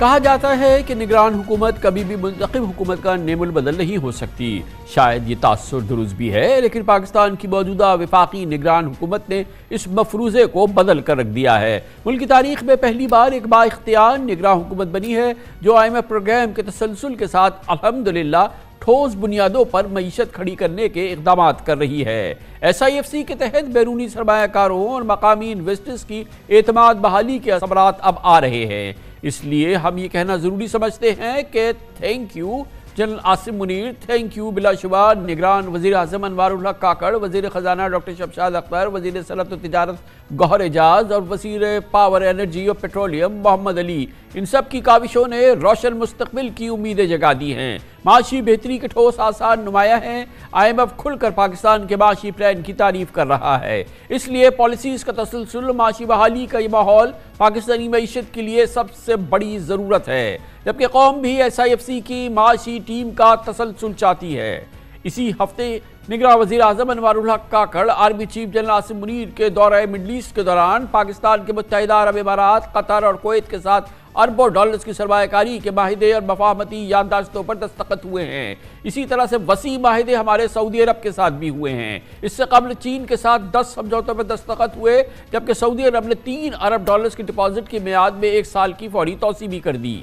कहा जाता है कि निगरान हुकूमत कभी भी मुंतब हुकूमत का नेमुल बदल नहीं हो सकती शायद ये तासर दुरुस्त भी है लेकिन पाकिस्तान की मौजूदा विफाकी निगरान हुकूमत ने इस मफरूज़े को बदल कर रख दिया है मुल्क की तारीख में पहली बार एक बाख्तियार निगरान हुकूमत बनी है जो आई एम एफ प्रोग्राम के तसलसल के साथ अलहमदिल्ला ठोस बुनियादों पर मीशत खड़ी करने के इकदाम कर रही है एस आई एफ सी के तहत बैरूनी सरमाकारों और मकामी इन्वेस्टर्स की एतमाद बहाली के असरात अब आ रहे हैं इसलिए हम ये कहना ज़रूरी समझते हैं कि thank you general Asim Munir thank you बिलाशुबा निगरान वजी अजम अनवर काकड़ वजीर ख़जाना डॉक्टर शबशाद अख्तर वजीर सनत तजारत गौहर एजाज और वजीर पावर एनर्जी और पेट्रोलियम मोहम्मद अली इन सब की काविशों ने रोशन मुस्तबिल की उम्मीदें जगा दी हैं माशी बेहतरी के ठोस आसान नुमाया हैं आई एम एफ खुलकर पाकिस्तान के माशी प्लान की तारीफ कर रहा है इसलिए पॉलिसीज़ का तसलसल माशी बहाली का ये माहौल पाकिस्तानी मीशत के लिए सबसे बड़ी ज़रूरत है जबकि कौम भी एस आई एफ सी की माशी टीम का तसलसल चाहती है इसी हफ्ते निगरा वजी अजम Anwar Kakar army chief general Asim Munir के दौरे मिडल ईस्ट के दौरान पाकिस्तान के मुतहदा अरब इमारात कतर और कोत के साथ अरबों डॉलर्स की सरमाकारी के माहे और मफाहमती याददाश्तों पर दस्तखत हुए हैं इसी तरह से वसी माहे हमारे सऊदी अरब के साथ भी हुए हैं इससे कबल चीन के साथ दस समझौतों पर दस्तखत हुए जबकि सऊदी अरब ने तीन अरब डॉलर्स की डिपॉजिट की म्याद में एक साल की फौरी तोसी भी कर दी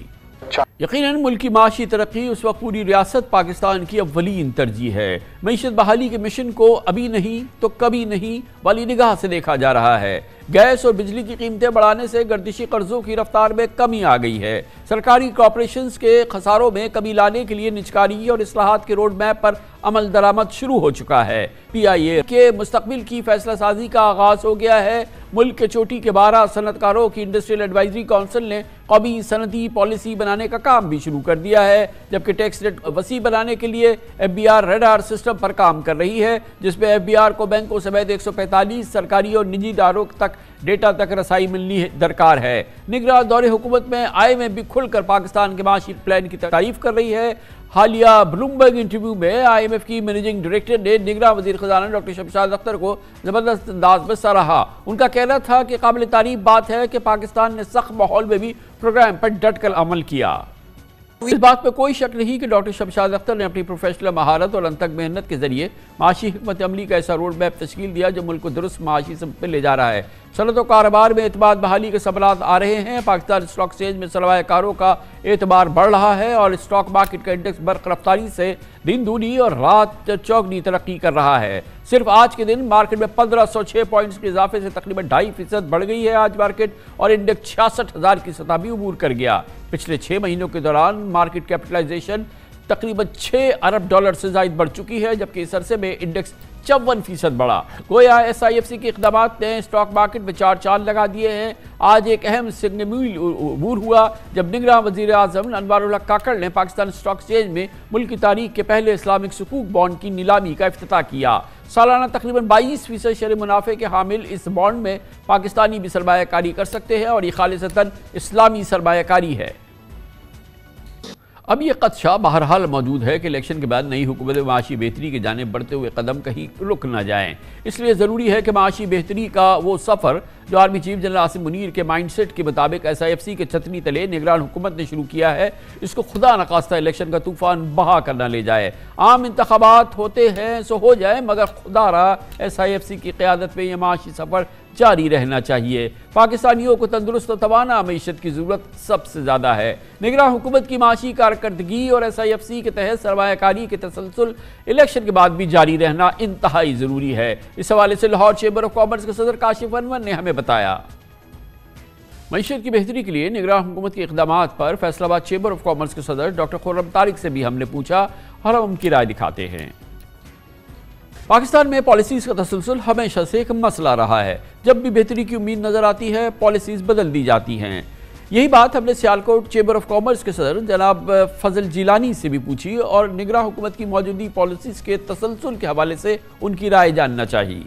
यकीन मुल्की माशी तरक्की उस वक्त पूरी रियासत पाकिस्तान की अवलिन तरजीह है मीशत बहाली के मिशन को अभी नहीं तो कभी नहीं वाली निगाह से देखा जा रहा है गैस और बिजली की कीमतें बढ़ाने से गर्दिशी कर्जों की रफ्तार में कमी आ गई है सरकारी कॉरपोरेशन के खसारों में कमी लाने के लिए निचकारी और असलाहत के रोड मैप पर अमल दरामद शुरू हो चुका है पी आई ए के मुस्तबिल की फैसला साजी का आगाज हो गया है मुल्क के चोटी के बारह सनतकारों की इंडस्ट्रियल एडवाइजरी काउंसिल ने कौमी सनती पॉलिसी बनाने का काम भी शुरू कर दिया है जबकि टैक्स रेट वसी बनाने के लिए F B R radar system पर काम कर रही है जिसमें एफ बी आर को बैंकों समेत एक सौ पैंतालीस सरकारी और निजी इदारों तक डेटा तक रसाई मिलनी दरकार है निगरान दौरे हुकूमत में आई एम एफ भी खुलकर पाकिस्तान के माशी प्लान की तारीफ कर रही है हालिया ब्लूमबर्ग इंटरव्यू में आईएमएफ की मैनेजिंग डायरेक्टर ने निगरा वजीर खजाना डॉक्टर शमशाद अख्तर को ज़बरदस्त अंदाज में सराहा उनका कहना था कि काबिल तारीफ बात है कि पाकिस्तान ने सख्त माहौल में भी प्रोग्राम पर डट कर अमल किया इस बात पर कोई शक नहीं कि डॉक्टर शमशाद अख्तर ने अपनी प्रोफेशनल महारत और अंतक मेहनत के जरिए माशी हमत अमली का ऐसा रोड मैप तश्ल दिया जो मुल्क को दुरुस्त माशी से ले जा रहा है सनत कारोबार में अतबाद बहाली के सवाल आ रहे हैं पाकिस्तान स्टॉक एक्सचेंज में सरमाकारों का एतबार बढ़ रहा है और स्टॉक मार्केट का इंडेक्स बर्क रफ्तारी से दिन दूनी और रात चौकनी तरक्की कर रहा है सिर्फ आज के दिन मार्केट में 1506 पॉइंट्स के इजाफे से तकरीबन ढाई फीसद बढ़ गई है आज मार्केट और इंडेक्स छियासठ हज़ार की सतह भी उबूर कर गया पिछले छः महीनों के दौरान मार्केट कैपिटलाइजेशन तकरीबन छः अरब डॉलर से जायद बढ़ चुकी है जबकि इस अरसे में इंडेक्स चौवन फीसद बढ़ा गोया एस आई एफ सी के इकदाम ने स्टॉक मार्केट में चार चांद लगा दिए हैं आज एक अहम सिग्नमील अबूर हुआ जब निगरान वजीर अजम अनवर काकड़ ने पाकिस्तान स्टॉक एक्सचेंज में मुल्क की तारीख के पहले इस्लामिक सकूक बॉन्ड की नीलामी का अफ्ताह किया सालाना तकरीबन बाईस फीसद शर मुनाफे के हामिल इस बॉन्ड में पाकिस्तानी भी सरमाकारी कर सकते हैं और ये खालिशता इस्लामी सरमाकारी है अब ये खदशा बहरहाल मौजूद है कि इलेक्शन के बाद नई हुकूमत माशी बेहतरी की जाने बढ़ते हुए कदम कहीं रुक ना जाएँ इसलिए ज़रूरी है कि माशी बेहतरी का वो सफ़र जो army chief general Asim Munir के माइंडसेट के मुताबिक एस आई एफ सी के छतनी तले निगरान हुकूमत ने शुरू किया है इसको खुदा नखास्ता इलेक्शन का तूफान बहा करना ले जाए आम इंतबात होते हैं सो हो जाए मगर खुदा रहा एस आई एफ सी की क्यादत में यह माशी सफ़र जारी रहना चाहिए पाकिस्तानियों को तंदुरुस्त तोाना मीशत की ज़रूरत सबसे ज़्यादा है निगरान हुकूमत की माशी कारकर्दगी और एस आई एफ सी के तहत सरमाकारी के तसलसल इलेक्शन के बाद भी जारी रहना इंतहाई ज़रूरी है इस हवाले से लाहौर चेंबर ऑफ कॉमर्स के सदर काशिफ अनवर ने हमें बताया मीशत की बेहतरी के लिए निगरान हुकूमत के इकदाम पर फैसलाबाद चेंबर ऑफ कॉमर्स के सदर डॉक्टर खुर्रम तारिक से भी हमने पूछा और हम उनकी राय दिखाते हैं पाकिस्तान में पॉलिसीज़ का तसलसल हमेशा से एक मसला रहा है जब भी बेहतरी की उम्मीद नज़र आती है पॉलिसीज़ बदल दी जाती हैं यही बात हमने सियालकोट चेंबर ऑफ कॉमर्स के सदर जनाब फजल जीलानी से भी पूछी और निगरान हुकूमत की मौजूदी पॉलिसीज़ के तसलसल के हवाले से उनकी राय जानना चाहिए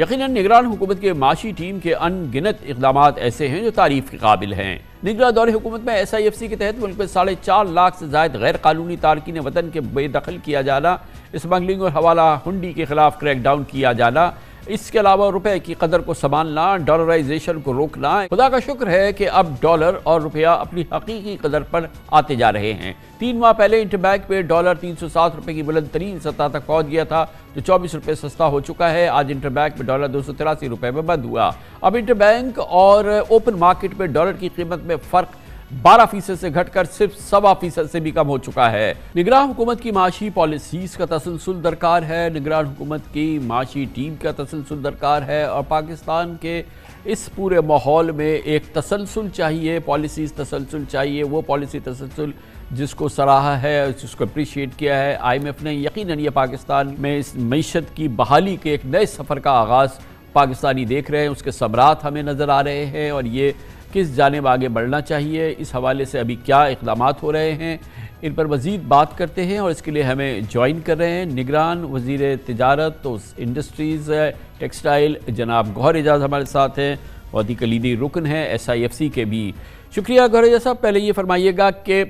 यकीन निगरान हुकूमत के माशी टीम के अनगिनत इकदाम ऐसे हैं जो तारीफ के काबिल हैं निगरान दौर हुकूमत में एस आई एफ सी के तहत मुल्क में साढ़े चार लाख से जायद गैर कानूनी तारकिन वतन के बेदखल किया जाना स्मगलिंग और हवाला हंडी के खिलाफ क्रैकडाउन किया जाना इसके अलावा रुपए की कदर को संभालना डॉलराइजेशन को रोकना खुदा का शुक्र है कि अब डॉलर और रुपया अपनी हकीकी कदर पर आते जा रहे हैं तीन माह पहले इंटरबैंक में डॉलर तीन सौ सात रुपए की बुलंद तरीन सतह तक पहुंच गया था जो चौबीस रुपए सस्ता हो चुका है आज इंटरबैंक में डॉलर दो सौ तिरासी रुपये में बंद हुआ अब इंटरबैंक और ओपन मार्केट में डॉलर की कीमत में फ़र्क बारह फीसद से घटकर सिर्फ सवा फीसद से भी कम हो चुका है निगरान हुकूमत की माशी पॉलिसीज का तसलसल दरकार है निगरान हुकूमत की माशी टीम का तसलसल दरकार है और पाकिस्तान के इस पूरे माहौल में एक तसलसल चाहिए पॉलिसीज तसलसल चाहिए वो पॉलिसी तसलसल जिसको सराहा है जिसको अप्रिशिएट किया है आईएमएफ ने यकीनन ये पाकिस्तान में इस मीशत की बहाली के एक नए सफ़र का आगाज़ पाकिस्तानी देख रहे हैं उसके सबरात हमें नज़र आ रहे हैं और ये किस जानब आगे बढ़ना चाहिए इस हवाले से अभी क्या इकदाम हो रहे हैं इन पर मज़ीद बात करते हैं और इसके लिए हमें ज्वाइन कर रहे हैं निगरान वजीर तजारत तो इंडस्ट्रीज़ टेक्सटाइल जनाब गौर एजाज हमारे साथ हैं बहुत ही कलीदी रुकन हैं एस आई एफ सी के भी शुक्रिया गौर एजाज साहब पहले ये फरमाइएगा कि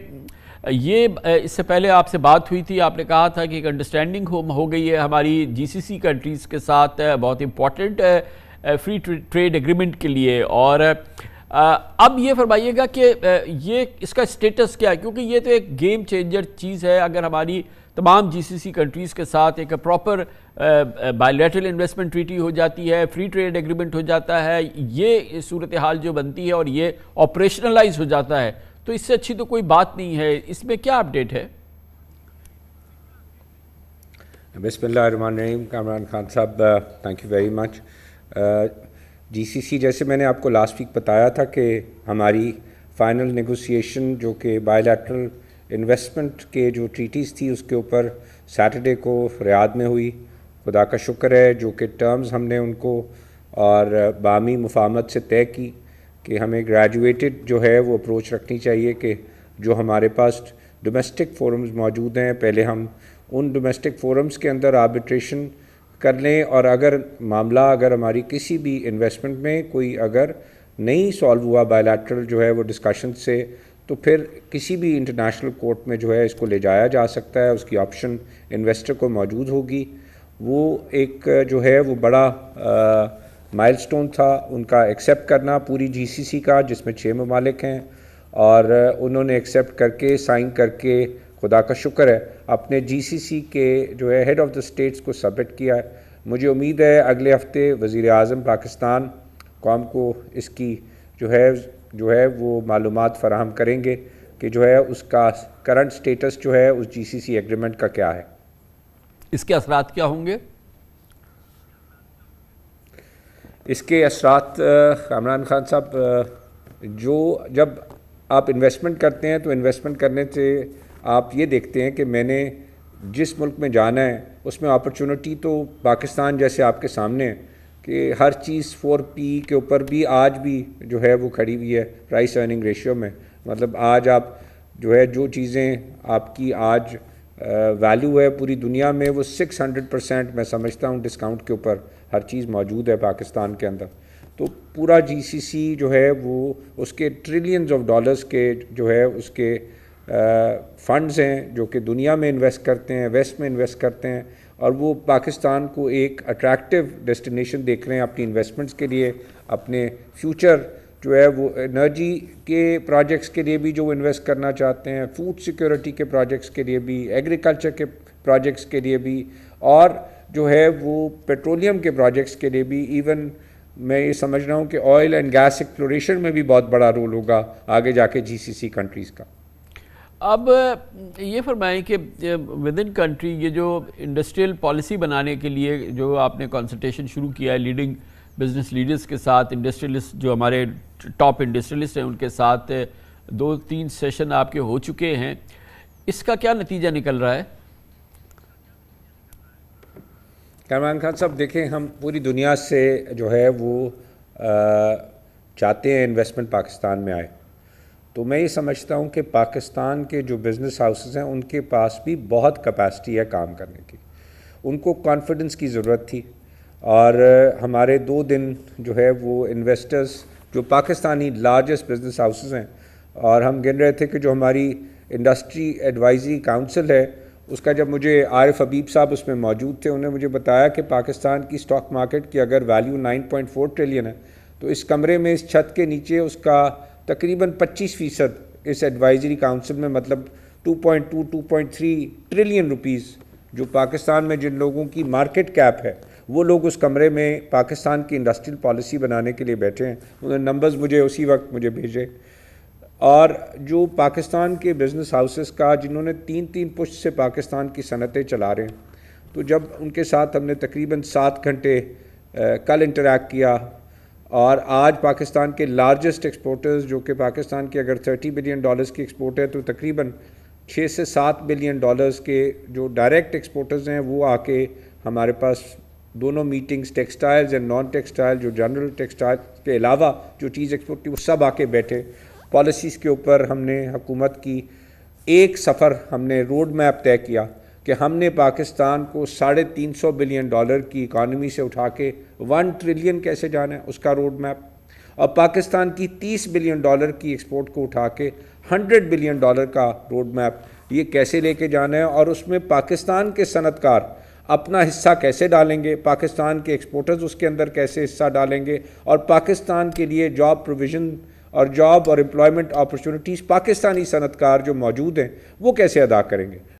ये इससे पहले आपसे बात हुई थी आपने कहा था कि एक अंडरस्टैंडिंग हो, हो गई है हमारी जी सी सी कंट्रीज़ के साथ बहुत इम्पॉर्टेंट फ्री ट्रेड एग्रीमेंट के लिए और अब ये फरमाइएगा कि ये इसका स्टेटस क्या है क्योंकि ये तो एक गेम चेंजर चीज़ है अगर हमारी तमाम जीसीसी कंट्रीज़ के साथ एक प्रॉपर बायोलेटरल इन्वेस्टमेंट ट्रीटी हो जाती है फ्री ट्रेड एग्रीमेंट हो जाता है ये सूरत हाल जो बनती है और ये ऑपरेशनलाइज हो जाता है तो इससे अच्छी तो कोई बात नहीं है इसमें क्या अपडेट है बिस्मिल्लाम कामरान खान साहब thank you very much GCC जैसे मैंने आपको लास्ट वीक बताया था कि हमारी फाइनल नेगोशिएशन जो कि बायोलैटरल इन्वेस्टमेंट के जो ट्रीटीज़ थी उसके ऊपर सैटरडे को रियाद में हुई खुदा का शुक्र है जो कि टर्म्स हमने उनको और बामी मुफामत से तय की कि हमें ग्रेजुएटेड जो है वो अप्रोच रखनी चाहिए कि जो हमारे पास डोमेस्टिक फोरम्स मौजूद हैं पहले हम उन डोमेस्टिक फोरम्स के अंदर आर्बिट्रेशन कर लें और अगर मामला अगर हमारी किसी भी इन्वेस्टमेंट में कोई अगर नहीं सॉल्व हुआ बायलैटरल जो है वो डिस्कशन से तो फिर किसी भी इंटरनेशनल कोर्ट में जो है इसको ले जाया जा सकता है उसकी ऑप्शन इन्वेस्टर को मौजूद होगी वो एक जो है वो बड़ा माइलस्टोन था उनका एक्सेप्ट करना पूरी जीसीसी का जिसमें छः ममालिक हैं और उन्होंने एक्सेप्ट करके साइन करके खुदा का शुक्र है सी जीसीसी के जो है हेड ऑफ़ द स्टेट्स को सबमिट किया है मुझे उम्मीद है अगले हफ्ते वज़ी अजम पाकिस्तान कौम को इसकी जो है जो है वो मालूम फ़राहम करेंगे कि जो है उसका करंट स्टेटस जो है उस जी सी एग्रीमेंट का क्या है इसके असरा क्या होंगे इसके असरात कामरान खान साहब जो जब आप इन्वेस्टमेंट करते हैं तो इन्वेस्टमेंट करने से आप ये देखते हैं कि मैंने जिस मुल्क में जाना है उसमें अपॉर्चुनिटी तो पाकिस्तान जैसे आपके सामने है कि हर चीज़ फोर पी के ऊपर भी आज भी जो है वो खड़ी हुई है प्राइस अर्निंग रेशियो में मतलब आज आप जो है जो चीज़ें आपकी आज वैल्यू है पूरी दुनिया में वो 600 परसेंट मैं समझता हूँ डिस्काउंट के ऊपर हर चीज़ मौजूद है पाकिस्तान के अंदर तो पूरा जीसीसी जो है वो उसके ट्रिलियंस ऑफ डॉलर्स के जो है उसके फंड्स हैं जो कि दुनिया में इन्वेस्ट करते हैं वेस्ट में इन्वेस्ट करते हैं और वो पाकिस्तान को एक अट्रैक्टिव डेस्टिनेशन देख रहे हैं अपनी इन्वेस्टमेंट्स के लिए अपने फ्यूचर जो है वो एनर्जी के प्रोजेक्ट्स के लिए भी जो इन्वेस्ट करना चाहते हैं फूड सिक्योरिटी के प्रोजेक्ट्स के लिए भी एग्रीकल्चर के प्रोजेक्ट्स के लिए भी और जो है वो पेट्रोलियम के प्रोजेक्ट्स के लिए भी इवन मैं ये समझ रहा हूँ कि ऑयल एंड गैस एक्सप्लोरेशन में भी बहुत बड़ा रोल होगा आगे जाके जीसीसी कंट्रीज़ का अब ये फरमाएं कि विद इन कंट्री ये जो इंडस्ट्रियल पॉलिसी बनाने के लिए जो आपने कंसल्टेशन शुरू किया है लीडिंग बिजनेस लीडर्स के साथ इंडस्ट्रियलिस्ट जो हमारे टॉप इंडस्ट्रियलिस्ट हैं उनके साथ दो तीन सेशन आपके हो चुके हैं इसका क्या नतीजा निकल रहा है कमरान खान साहब देखें हम पूरी दुनिया से जो है वो आ, चाहते हैं इन्वेस्टमेंट पाकिस्तान में आए तो मैं ये समझता हूँ कि पाकिस्तान के जो बिज़नेस हाउसेस हैं उनके पास भी बहुत कैपेसिटी है काम करने की उनको कॉन्फिडेंस की ज़रूरत थी और हमारे दो दिन जो है वो इन्वेस्टर्स जो पाकिस्तानी लार्जेस्ट बिज़नेस हाउसेस हैं और हम गिन रहे थे कि जो हमारी इंडस्ट्री एडवाइजरी काउंसिल है उसका जब मुझे आरिफ अबीब साहब उसमें मौजूद थे उन्होंने मुझे बताया कि पाकिस्तान की स्टॉक मार्केट की अगर वैल्यू 9.4 ट्रिलियन है तो इस कमरे में इस छत के नीचे उसका तकरीबन 25 फ़ीसद इस एडवाइजरी काउंसिल में मतलब 2.2 2.3 ट्रिलियन रुपीस जो पाकिस्तान में जिन लोगों की मार्केट कैप है वो लोग उस कमरे में पाकिस्तान की इंडस्ट्रियल पॉलिसी बनाने के लिए बैठे हैं उन्होंने नंबर्स मुझे उसी वक्त मुझे भेजे और जो पाकिस्तान के बिज़नेस हाउसेस का जिन्होंने तीन तीन पुष्ट से पाकिस्तान की सनतें चला रहे हैं तो जब उनके साथ हमने तकरीबन सात घंटे कल इंटरेक्ट किया और आज पाकिस्तान के लार्जेस्ट एक्सपोर्टर्स जो कि पाकिस्तान के अगर 30 बिलियन डॉलर्स की एक्सपोर्ट है तो तकरीबन 6 से 7 बिलियन डॉलर्स के जो डायरेक्ट एक्सपोर्टर्स हैं वो आके हमारे पास दोनों meetings textiles and non textile जो जनरल टेक्सटाइल के अलावा जो चीज़ एक्सपोर्ट की वो सब आके बैठे पॉलिसीज़ के ऊपर हमने हुकूमत की एक सफ़र हमने रोड मैप तय किया कि हमने पाकिस्तान को साढ़े तीन सौ बिलियन डॉलर की इकानमी से उठा के वन ट्रिलियन कैसे जाना है उसका रोड मैप और पाकिस्तान की तीस बिलियन डॉलर की एक्सपोर्ट को उठा के हंड्रेड बिलियन डॉलर का रोड मैप ये कैसे लेके जाना है और उसमें पाकिस्तान के सनतकार अपना हिस्सा कैसे डालेंगे पाकिस्तान के एक्सपोर्टर्स उसके अंदर कैसे हिस्सा डालेंगे और पाकिस्तान के लिए जॉब प्रोविज़न और जॉब और एम्प्लॉयमेंट अपॉर्चुनिटीज़ पाकिस्तानी सनतकार जो मौजूद हैं वो कैसे अदा करेंगे